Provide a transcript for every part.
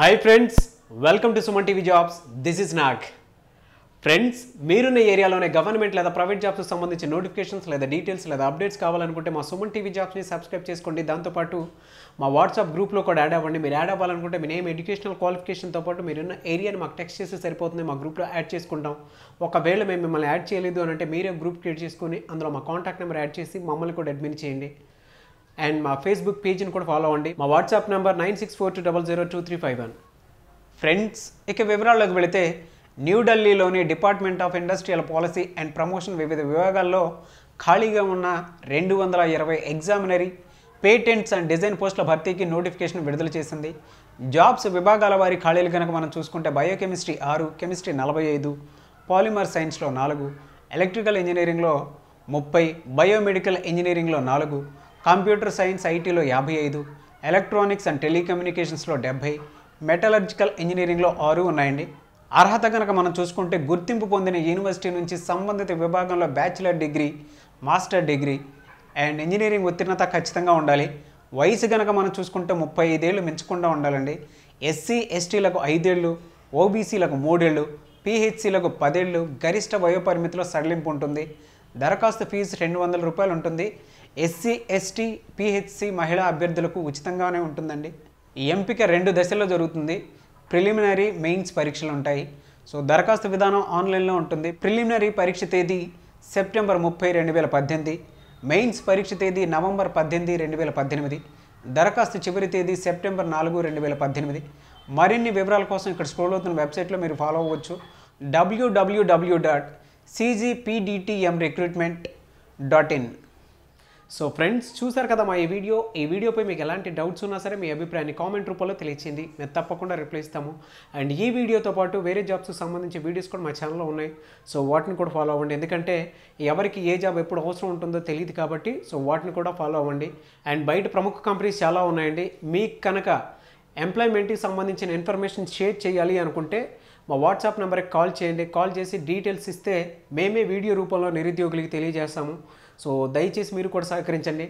hi friends welcome to Suman TV jobs this is knock friends మీరున్న ఏరియాలోనే government లేదా private జాబ్స్కి సంబంధించిన నోటిఫికేషన్స్ లేదా డీటెయిల్స్ లేదా అప్డేట్స్ కావాలనుకుంటే మా సుమన్ టీవీ జాబ్స్ని సబ్స్క్రైబ్ చేసుకోండి దాంతోపాటు మా వాట్సాప్ గ్రూప్లో కూడా యాడ్ అవ్వండి మీరు యాడ్ అవ్వాలనుకుంటే మీ నేమ్ ఎడ్యుకేషనల్ క్వాలిఫికేషన్తో పాటు మీరున్న ఏరియాని మాకు టెక్స్ట్ చేస్తే సరిపోతుంది మా గ్రూప్లో యాడ్ చేసుకుంటాం ఒకవేళ మేము మిమ్మల్ని యాడ్ చేయలేదు అని అంటే మీరే గ్రూప్ క్రియేట్ చేసుకుని అందులో మా కాంటాక్ట్ నెంబర్ యాడ్ చేసి మమ్మల్ని కూడా అడ్మిన్ చేయండి అండ్ మా ఫేస్బుక్ పేజ్ని కూడా ఫాలో అవ్వండి మా WhatsApp number nine six four two double zero two three five one friends ఇక వివరాల్లోకి వెళితే న్యూఢిల్లీలోని department of industrial policy and promotion వివిధ విభాగాల్లో ఖాళీగా ఉన్న రెండు వందల ఇరవై ఎగ్జామినరీ పేటెంట్స్ అండ్ డిజైన్ పోస్టుల భర్తీకి నోటిఫికేషన్ విడుదల చేసింది జాబ్స్ విభాగాల వారి ఖాళీలు కనుక మనం చూసుకుంటే బయోకెమిస్ట్రీ ఆరు కెమిస్ట్రీ నలభై ఐదు పాలిమర్ సైన్స్లో నాలుగు ఎలక్ట్రికల్ ఇంజనీరింగ్లో ముప్పై బయోమెడికల్ ఇంజనీరింగ్లో నాలుగు కంప్యూటర్ సైన్స్ ఐటీలో యాభై ఐదు ఎలక్ట్రానిక్స్ అండ్ టెలికమ్యూనికేషన్స్లో డెబ్బై మెటలర్జికల్ ఇంజనీరింగ్లో ఆరు ఉన్నాయండి అర్హత కనుక మనం చూసుకుంటే గుర్తింపు పొందిన యూనివర్సిటీ నుంచి సంబంధిత విభాగంలో bachelor degree master degree and engineering ఉత్తీర్ణత ఖచ్చితంగా ఉండాలి వయసు కనుక మనం చూసుకుంటే ముప్పై ఐదేళ్ళు మించకుండా ఉండాలండి ఎస్సీ ఎస్టీలకు ఐదేళ్ళు ఓబీసీలకు మూడేళ్ళు పిహెచ్సిలకు పదేళ్ళు గరిష్ట వయోపరిమితిలో సడలింపు ఉంటుంది దరఖాస్తు ఫీజు రెండు వందల రూపాయలు ఉంటుంది ఎస్సీ ఎస్టీ పిహెచ్సి మహిళా అభ్యర్థులకు ఉచితంగానే ఉంటుందండి ఈ ఎంపిక రెండు దశల్లో జరుగుతుంది ప్రిలిమినరీ మెయిన్స్ పరీక్షలు ఉంటాయి సో దరఖాస్తు విధానం ఆన్లైన్లో ఉంటుంది ప్రిలిమినరీ పరీక్ష తేదీ సెప్టెంబర్ ముప్పై రెండు వేల పద్దెనిమిది మెయిన్స్ పరీక్ష తేదీ నవంబర్ పద్దెనిమిది రెండు వేల పద్దెనిమిది దరఖాస్తు చివరి తేదీ సెప్టెంబర్ నాలుగు రెండు వేల పద్దెనిమిది మరిన్ని వివరాల కోసం ఇక్కడ స్క్రోల్ అవుతున్న వెబ్సైట్లో మీరు ఫాలో అవ్వచ్చు W W W dot CGPDTM recruitment dot in so friends చూసారు కదా మా ఈ వీడియో ఈ వీడియోపై మీకు ఎలాంటి డౌట్స్ ఉన్నా సరే మీ అభిప్రాయాన్ని కామెంట్ రూపంలో తెలియచింది మేము తప్పకుండా రిప్లై ఇస్తాము అండ్ ఈ వీడియోతో పాటు వేరే జాబ్స్ సంబంధించి వీడియోస్ కూడా మా ఛానల్లో ఉన్నాయి సో వాటిని కూడా ఫాలో అవ్వండి ఎందుకంటే ఎవరికి ఏ జాబ్ ఎప్పుడు అవసరం ఉంటుందో తెలియదు కాబట్టి సో వాటిని కూడా ఫాలో అవ్వండి అండ్ బయట ప్రముఖ కంపెనీస్ చాలా ఉన్నాయండి మీకు కనుక ఎంప్లాయ్మెంట్కి సంబంధించిన ఇన్ఫర్మేషన్ షేర్ చేయాలి అనుకుంటే మా వాట్సాప్ నెంబర్కి కాల్ చేయండి కాల్ చేసి డీటెయిల్స్ ఇస్తే మేమే వీడియో రూపంలో నిరుద్యోగులకి తెలియజేస్తాము సో దయచేసి మీరు కూడా సహకరించండి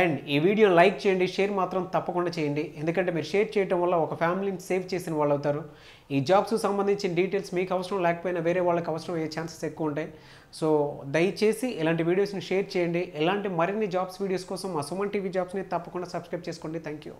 అండ్ ఈ వీడియో లైక్ చేయండి షేర్ మాత్రం తప్పకుండా చేయండి ఎందుకంటే మీరు షేర్ చేయడం వల్ల ఒక ఫ్యామిలీని సేవ్ చేసిన వాళ్ళు అవుతారు ఈ జాబ్స్ సంబంధించిన డీటెయిల్స్ మీకు అవసరం లేకపోయినా వేరే వాళ్ళకి అవసరం అయ్యే ఛాన్సెస్ ఎక్కువ ఉంటాయి సో దయచేసి ఇలాంటి వీడియోస్ని షేర్ చేయండి ఇలాంటి మరిన్ని జాబ్స్ వీడియోస్ కోసం మా సుమన్ టీవీ జాబ్స్ని తప్పకుండా సబ్స్క్రైబ్ చేసుకోండి థ్యాంక్ యూ